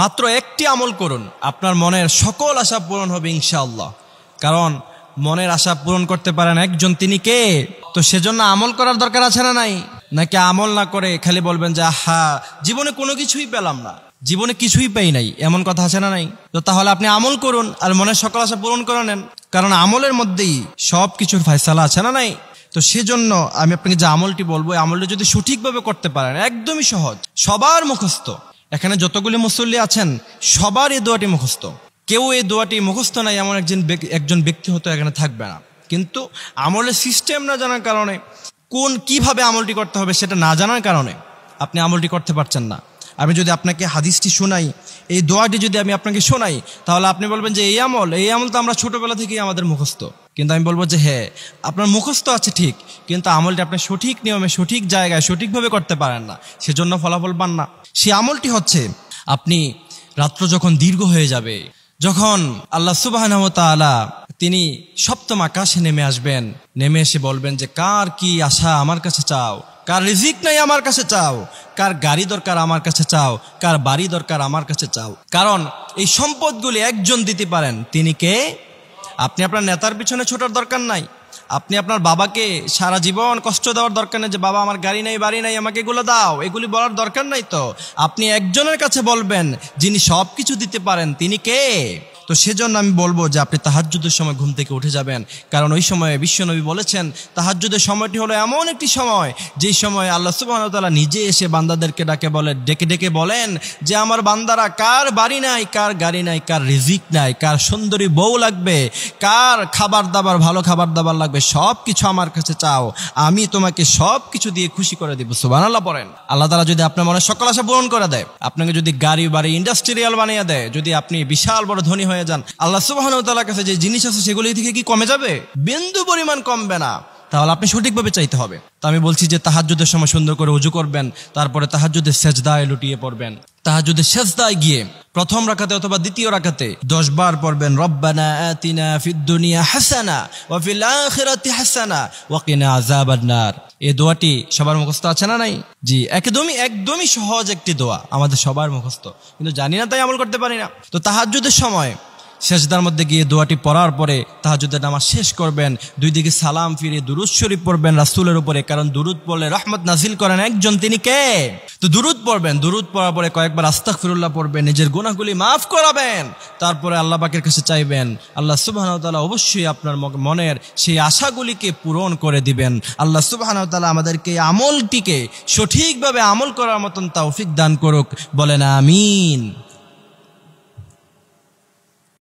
মাত্র একটি আমল করুন আপনার মনের সকল আশা পূরণ হবে ইনশাআল্লাহ কারণ মনের আশা পূরণ করতে পারেন একজন তিনি কে তো সেজন্য আমল করার দরকার আছে না নাই নাকি আমল না করে খালি বলবেন যে আহা জীবনে কোনো কিছুই পেলাম না জীবনে কিছুই পাই নাই এমন কথা আছে না নাই তো তাহলে আপনি আমল করুন আর মনের সকল আশা পূরণ করে নেন কারণ আমলের মধ্যেই সব কিছুর ফাইসালা আছে না নাই তো সেজন্য আমি আপনাকে যে আমলটি বলবো আমলটি যদি সঠিকভাবে করতে পারেন একদমই সহজ সবার মুখস্থ এখানে যতগুলি মুসল্লি আছেন সবার এই দোয়াটি মুখস্থ কেউ এই দোয়াটি মুখস্থ নাই এমন একজন একজন ব্যক্তি হতো এখানে থাকবে না কিন্তু আমলের সিস্টেম না জানার কারণে কোন কিভাবে আমলটি করতে হবে সেটা না জানার কারণে আপনি আমলটি করতে পারছেন না আমি যদি আপনাকে হাদিসটি শোনাই এই দোয়াটি যদি আমি আপনাকে শোনাই তাহলে আপনি বলবেন যে এই আমল এই আমল তো আমরা ছোটোবেলা থেকেই আমাদের মুখস্থ কিন্তু আমি বলবো যে হ্যাঁ আপনার মুখস্থ আছে ঠিক কিন্তু আমলটি আপনি সঠিক নিয়মে সঠিক জায়গায় সঠিকভাবে করতে পারেন না সেজন্য ফলাফল পান না সে আমলটি হচ্ছে আপনি রাত্র যখন দীর্ঘ হয়ে যাবে যখন আল্লাহ সুবাহ তিনি সপ্তম আকাশে নেমে আসবেন নেমে এসে বলবেন যে কার কি আশা আমার কাছে চাও কার রিজিক নাই আমার কাছে চাও কার গাড়ি দরকার আমার কাছে চাও কার বাড়ি দরকার আমার কাছে চাও কারণ এই সম্পদগুলি একজন দিতে পারেন তিনি কে আপনি আপনার নেতার পিছনে ছোটার দরকার নাই আপনি আপনার বাবাকে সারা জীবন কষ্ট দেওয়ার দরকার নেই যে বাবা আমার গাড়ি নাই বাড়ি নাই আমাকে এগুলো দাও এগুলি বলার দরকার নাই তো আপনি একজনের কাছে বলবেন যিনি সব কিছু দিতে পারেন তিনি কে তো সেজন্য আমি বলবো যে আপনি তাহাজুদের সময় ঘুম থেকে উঠে যাবেন কারণ ওই সময়ে বিশ্বনবী বলেছেন তাহাজুদের সময়টি হলো এমন একটি সময় যেই সময় আল্লাহ সুবাহতালা নিজে এসে বান্দাদেরকে ডাকে বলে ডেকে ডেকে বলেন যে আমার বান্দারা কার বাড়ি নাই কার গাড়ি নাই কার রিজিক নাই কার সুন্দরী বউ লাগবে কার খাবার দাবার ভালো খাবার দাবার লাগবে সব কিছু আমার কাছে চাও আমি তোমাকে সব কিছু দিয়ে খুশি করে দিব সুবাহ আল্লাহ পড়েন আল্লাহ তালা যদি আপনার মনে সকল আশা পূরণ করে দেয় আপনাকে যদি গাড়ি বাড়ি ইন্ডাস্ট্রিয়াল বানিয়ে দেয় যদি আপনি বিশাল বড় ধনী হয়ে হয়ে যান আল্লাহ সুবাহতালার কাছে যে জিনিস আছে সেগুলি থেকে কি কমে যাবে বিন্দু পরিমাণ কমবে না তাহলে আপনি সঠিকভাবে চাইতে হবে তো আমি বলছি যে তাহাজুদের সময় সুন্দর করে উজু করবেন তারপরে তাহাজুদের সেজদায় লুটিয়ে পড়বেন তাহাজুদে সেজদায় গিয়ে প্রথম রাখাতে অথবা দ্বিতীয় রাখাতে দশ বার পড়বেন রব্বানা আতিনা ফিদ্দুনিয়া হাসানা ওয়া ফিল আখিরাতি হাসানা ওয়া কিনা আযাবান্নার এই দোয়াটি সবার মুখস্থ আছে না নাই জি একদমই একদমই সহজ একটি দোয়া আমাদের সবার মুখস্থ কিন্তু জানি না তাই আমল করতে পারি না তো তাহাজ্জুদের সময় শেষদার মধ্যে গিয়ে দোয়াটি পড়ার পরে তাহাজুদের নামাজ শেষ করবেন দুই দিকে সালাম ফিরে দুরুদ শরীফ পড়বেন রাসুলের উপরে কারণ দুরুদ পড়লে রহমত নাজিল করেন একজন তিনি কে তো দুরুদ পড়বেন দুরুদ পড়ার পরে কয়েকবার আস্তাক ফিরুল্লাহ পড়বেন নিজের গুণাগুলি মাফ করাবেন তারপরে আল্লাহ পাকের কাছে চাইবেন আল্লাহ সুবাহানতালা অবশ্যই আপনার মনের সেই আশাগুলিকে পূরণ করে দিবেন আল্লাহ সুবাহানতালা আমাদেরকে আমলটিকে সঠিকভাবে আমল করার মতন তাওফিক দান করুক বলেন আমিন